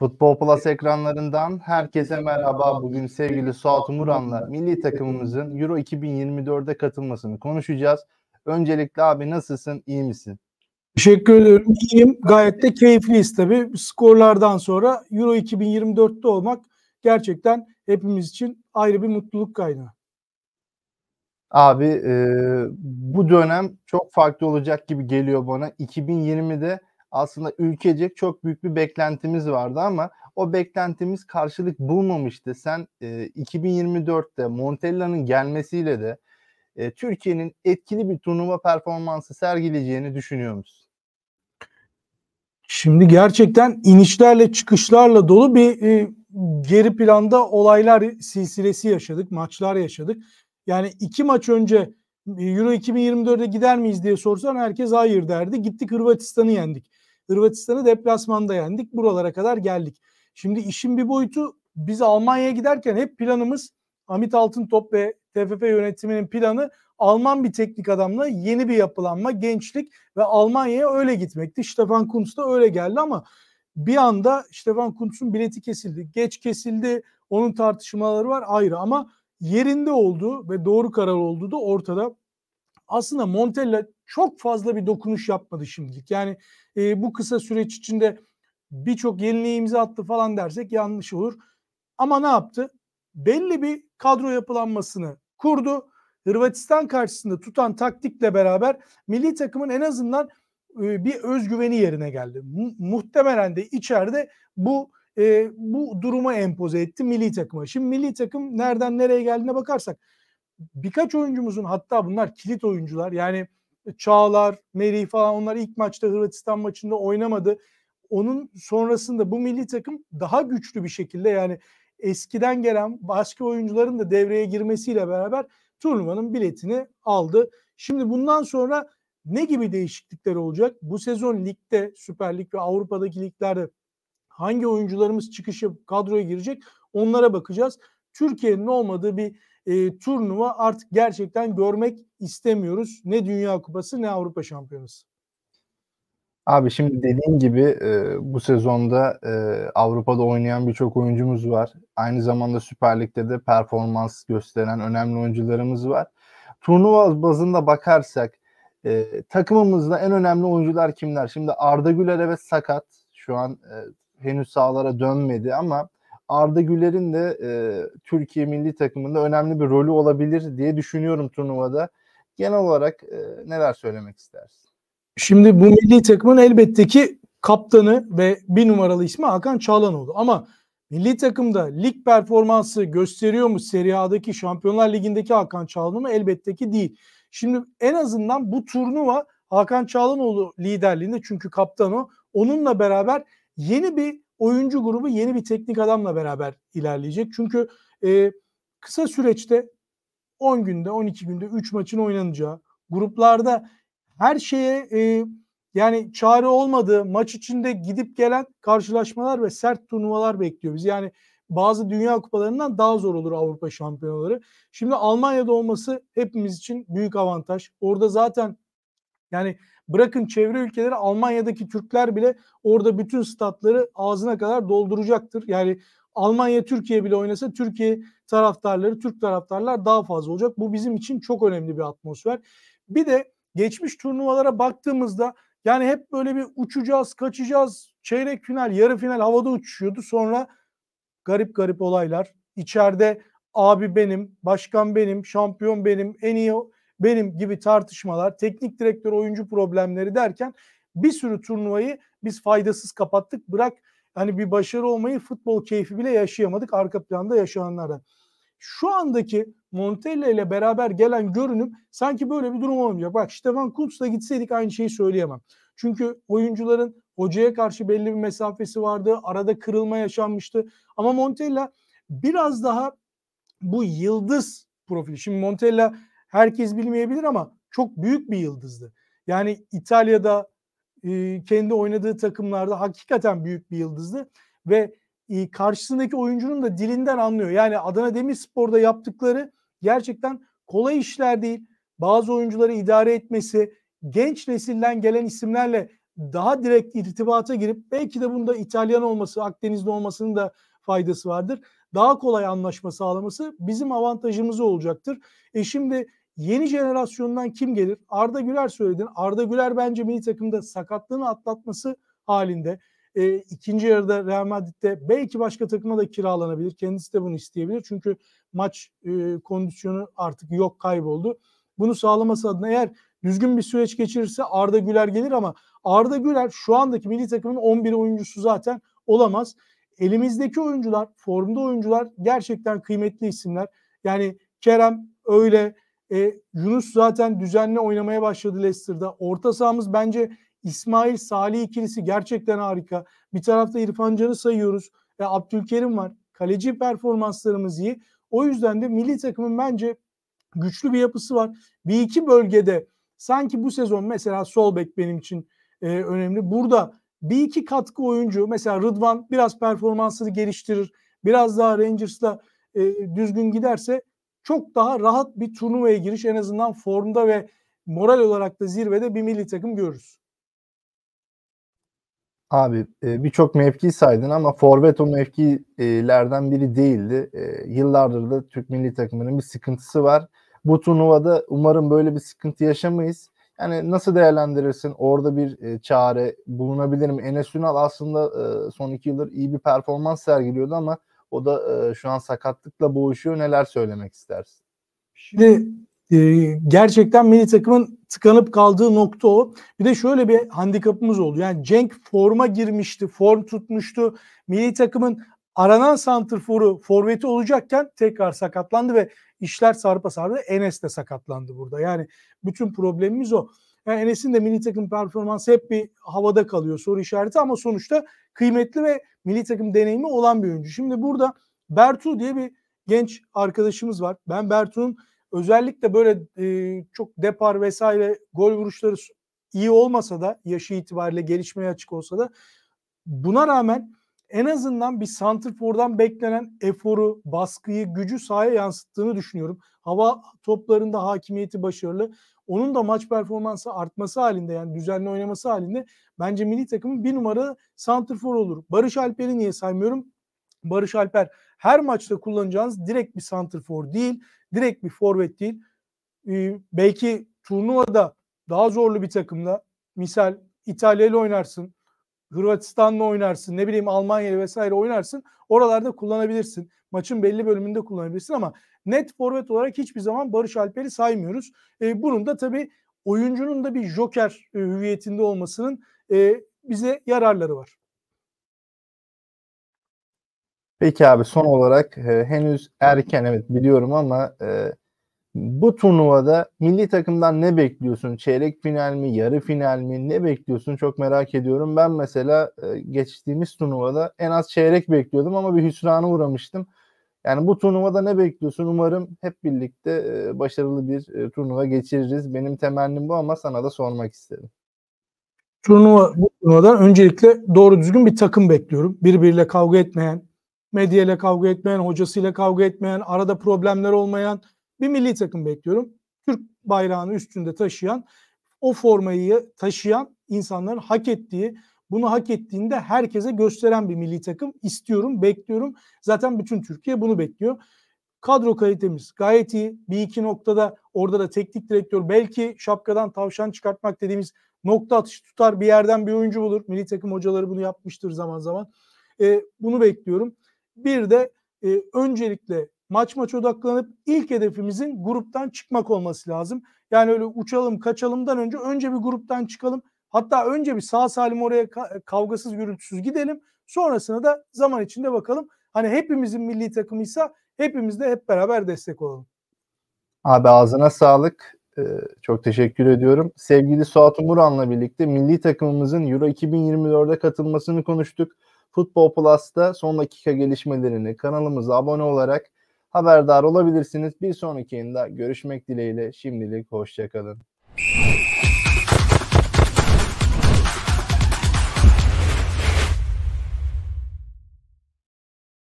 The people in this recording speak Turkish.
Futbol Plus ekranlarından herkese merhaba. Bugün sevgili Suat Umuran'la milli takımımızın Euro 2024'e katılmasını konuşacağız. Öncelikle abi nasılsın? İyi misin? Teşekkür ederim. İyiyim. Gayet de keyifliyiz tabii. Skorlardan sonra Euro 2024'te olmak gerçekten hepimiz için ayrı bir mutluluk kaynağı. Abi e, bu dönem çok farklı olacak gibi geliyor bana. 2020'de aslında ülkecek çok büyük bir beklentimiz vardı ama o beklentimiz karşılık bulmamıştı. Sen e, 2024'te Montella'nın gelmesiyle de e, Türkiye'nin etkili bir turnuva performansı sergileyeceğini düşünüyor musun? Şimdi gerçekten inişlerle çıkışlarla dolu bir e, geri planda olaylar silsilesi yaşadık, maçlar yaşadık. Yani iki maç önce e, Euro 2024'e gider miyiz diye sorsan herkes hayır derdi. Gittik Hırvatistan'ı yendik. Hırvatistan'ı deplasmanda yendik. Buralara kadar geldik. Şimdi işin bir boyutu biz Almanya'ya giderken hep planımız Amit Altıntop ve TFF yönetiminin planı Alman bir teknik adamla yeni bir yapılanma, gençlik ve Almanya'ya öyle gitmekti. Stefan Kuntz da öyle geldi ama bir anda Stefan Kuntz'un bileti kesildi. Geç kesildi. Onun tartışmaları var ayrı ama yerinde olduğu ve doğru karar olduğu da ortada. Aslında Montella çok fazla bir dokunuş yapmadı şimdilik. Yani e, bu kısa süreç içinde birçok yeniliğe imza attı falan dersek yanlış olur. Ama ne yaptı? Belli bir kadro yapılanmasını kurdu. Hırvatistan karşısında tutan taktikle beraber milli takımın en azından e, bir özgüveni yerine geldi. Mu- muhtemelen de içeride bu e, bu durumu empoze etti milli takıma. Şimdi milli takım nereden nereye geldiğine bakarsak birkaç oyuncumuzun hatta bunlar kilit oyuncular yani Çağlar, Merih falan onlar ilk maçta Hırvatistan maçında oynamadı. Onun sonrasında bu milli takım daha güçlü bir şekilde yani eskiden gelen başka oyuncuların da devreye girmesiyle beraber turnuvanın biletini aldı. Şimdi bundan sonra ne gibi değişiklikler olacak? Bu sezon ligde, Süper Lig ve Avrupa'daki liglerde hangi oyuncularımız çıkış kadroya girecek? Onlara bakacağız. Türkiye'nin olmadığı bir e, turnuva artık gerçekten görmek istemiyoruz. Ne Dünya Kupası ne Avrupa Şampiyonası. Abi şimdi dediğim gibi e, bu sezonda e, Avrupa'da oynayan birçok oyuncumuz var. Aynı zamanda Süper Lig'de de performans gösteren önemli oyuncularımız var. Turnuva bazında bakarsak e, takımımızda en önemli oyuncular kimler? Şimdi Arda Güler evet sakat. Şu an e, henüz sahalara dönmedi ama Arda Güler'in de e, Türkiye milli takımında önemli bir rolü olabilir diye düşünüyorum turnuvada. Genel olarak e, neler söylemek istersin? Şimdi bu milli takımın elbette ki kaptanı ve bir numaralı ismi Hakan Çağlanoğlu. Ama milli takımda lig performansı gösteriyor mu Serie A'daki Şampiyonlar Ligi'ndeki Hakan Çağlanoğlu mu? Elbette ki değil. Şimdi en azından bu turnuva Hakan Çağlanoğlu liderliğinde çünkü kaptan o. Onunla beraber yeni bir oyuncu grubu yeni bir teknik adamla beraber ilerleyecek. Çünkü e, kısa süreçte 10 günde 12 günde 3 maçın oynanacağı gruplarda her şeye e, yani çare olmadığı maç içinde gidip gelen karşılaşmalar ve sert turnuvalar bekliyor bizi. Yani bazı dünya kupalarından daha zor olur Avrupa Şampiyonları. Şimdi Almanya'da olması hepimiz için büyük avantaj. Orada zaten yani bırakın çevre ülkeleri Almanya'daki Türkler bile orada bütün statları ağzına kadar dolduracaktır. Yani Almanya Türkiye bile oynasa Türkiye taraftarları, Türk taraftarlar daha fazla olacak. Bu bizim için çok önemli bir atmosfer. Bir de geçmiş turnuvalara baktığımızda yani hep böyle bir uçacağız, kaçacağız, çeyrek final, yarı final havada uçuşuyordu. Sonra garip garip olaylar. İçeride abi benim, başkan benim, şampiyon benim, en iyi benim gibi tartışmalar, teknik direktör oyuncu problemleri derken bir sürü turnuvayı biz faydasız kapattık. Bırak hani bir başarı olmayı futbol keyfi bile yaşayamadık arka planda yaşananlara. Şu andaki Montella ile beraber gelen görünüm sanki böyle bir durum olmayacak. Bak Stefan Kuntz'la gitseydik aynı şeyi söyleyemem. Çünkü oyuncuların hocaya karşı belli bir mesafesi vardı. Arada kırılma yaşanmıştı. Ama Montella biraz daha bu yıldız profili. Şimdi Montella herkes bilmeyebilir ama çok büyük bir yıldızdı. Yani İtalya'da e, kendi oynadığı takımlarda hakikaten büyük bir yıldızdı ve e, karşısındaki oyuncunun da dilinden anlıyor. Yani Adana Demirspor'da yaptıkları gerçekten kolay işler değil. Bazı oyuncuları idare etmesi, genç nesilden gelen isimlerle daha direkt irtibata girip belki de bunda İtalyan olması, Akdenizli olmasının da faydası vardır. Daha kolay anlaşma sağlaması bizim avantajımız olacaktır. E şimdi Yeni jenerasyondan kim gelir? Arda Güler söyledin. Arda Güler bence milli takımda sakatlığını atlatması halinde e, ikinci yarıda Real Madrid'de belki başka takıma da kiralanabilir. Kendisi de bunu isteyebilir. Çünkü maç e, kondisyonu artık yok kayboldu. Bunu sağlaması adına eğer düzgün bir süreç geçirirse Arda Güler gelir ama Arda Güler şu andaki milli takımın 11 oyuncusu zaten olamaz. Elimizdeki oyuncular, formda oyuncular gerçekten kıymetli isimler. Yani Kerem öyle, e, Yunus zaten düzenli oynamaya başladı Leicester'da. Orta sahamız bence İsmail Salih ikilisi gerçekten harika. Bir tarafta İrfan Can'ı sayıyoruz. E, Abdülkerim var. Kaleci performanslarımız iyi. O yüzden de milli takımın bence güçlü bir yapısı var. Bir iki bölgede sanki bu sezon mesela sol bek benim için e, önemli. Burada bir iki katkı oyuncu mesela Rıdvan biraz performansını geliştirir. Biraz daha Rangers'la e, düzgün giderse çok daha rahat bir turnuvaya giriş en azından formda ve moral olarak da zirvede bir milli takım görürüz. Abi e, birçok mevki saydın ama forvet o mevkilerden biri değildi. E, yıllardır da Türk milli takımının bir sıkıntısı var. Bu turnuvada umarım böyle bir sıkıntı yaşamayız. Yani nasıl değerlendirirsin? Orada bir e, çare bulunabilir mi? Enes Ünal aslında son iki yıldır iyi bir performans sergiliyordu ama o da e, şu an sakatlıkla boğuşuyor. Neler söylemek istersin? Şimdi e, gerçekten milli takımın tıkanıp kaldığı nokta o. Bir de şöyle bir handikapımız oldu. Yani Cenk forma girmişti, form tutmuştu. Milli takımın aranan santrforu forveti olacakken tekrar sakatlandı ve işler sarpa sardı. Enes de sakatlandı burada. Yani bütün problemimiz o. Yani Enes'in de mini takım performansı hep bir havada kalıyor soru işareti ama sonuçta kıymetli ve milli takım deneyimi olan bir oyuncu. Şimdi burada Bertu diye bir genç arkadaşımız var. Ben Bertu'nun özellikle böyle e, çok depar vesaire gol vuruşları iyi olmasa da yaşı itibariyle gelişmeye açık olsa da buna rağmen en azından bir santrfordan beklenen eforu, baskıyı, gücü sahaya yansıttığını düşünüyorum. Hava toplarında hakimiyeti başarılı. Onun da maç performansı artması halinde yani düzenli oynaması halinde bence milli takımın bir numara santrfor olur. Barış Alper'i niye saymıyorum? Barış Alper her maçta kullanacağınız direkt bir santrfor değil, direkt bir forvet değil. Ee, belki turnuvada daha zorlu bir takımda misal İtalya ile oynarsın Hırvatistan'la oynarsın, ne bileyim Almanya'yla vesaire oynarsın. Oralarda kullanabilirsin. Maçın belli bölümünde kullanabilirsin ama net forvet olarak hiçbir zaman Barış Alper'i saymıyoruz. E, bunun da tabii oyuncunun da bir joker e, hüviyetinde olmasının e, bize yararları var. Peki abi son olarak e, henüz erken evet biliyorum ama e, bu turnuvada milli takımdan ne bekliyorsun? Çeyrek final mi, yarı final mi? Ne bekliyorsun? Çok merak ediyorum. Ben mesela e, geçtiğimiz turnuvada en az çeyrek bekliyordum ama bir hüsrana uğramıştım. Yani bu turnuvada ne bekliyorsun? Umarım hep birlikte e, başarılı bir e, turnuva geçiririz. Benim temennim bu ama sana da sormak istedim. Turnuva, bu turnuvadan öncelikle doğru düzgün bir takım bekliyorum. Birbiriyle kavga etmeyen, medyayla kavga etmeyen, hocasıyla kavga etmeyen, arada problemler olmayan, bir milli takım bekliyorum. Türk bayrağını üstünde taşıyan, o formayı taşıyan insanların hak ettiği, bunu hak ettiğinde herkese gösteren bir milli takım istiyorum, bekliyorum. Zaten bütün Türkiye bunu bekliyor. Kadro kalitemiz gayet iyi. Bir iki noktada orada da teknik direktör belki şapkadan tavşan çıkartmak dediğimiz nokta atışı tutar. Bir yerden bir oyuncu bulur. Milli takım hocaları bunu yapmıştır zaman zaman. E, bunu bekliyorum. Bir de e, öncelikle maç maç odaklanıp ilk hedefimizin gruptan çıkmak olması lazım. Yani öyle uçalım kaçalımdan önce önce bir gruptan çıkalım. Hatta önce bir sağ salim oraya e, kavgasız gürültüsüz gidelim. Sonrasına da zaman içinde bakalım. Hani hepimizin milli takımıysa hepimiz de hep beraber destek olalım. Abi ağzına sağlık. Ee, çok teşekkür ediyorum. Sevgili Suat Umuran'la birlikte milli takımımızın Euro 2024'e katılmasını konuştuk. Futbol Plus'ta son dakika gelişmelerini kanalımıza abone olarak haberdar olabilirsiniz. Bir sonraki yayında görüşmek dileğiyle şimdilik hoşçakalın.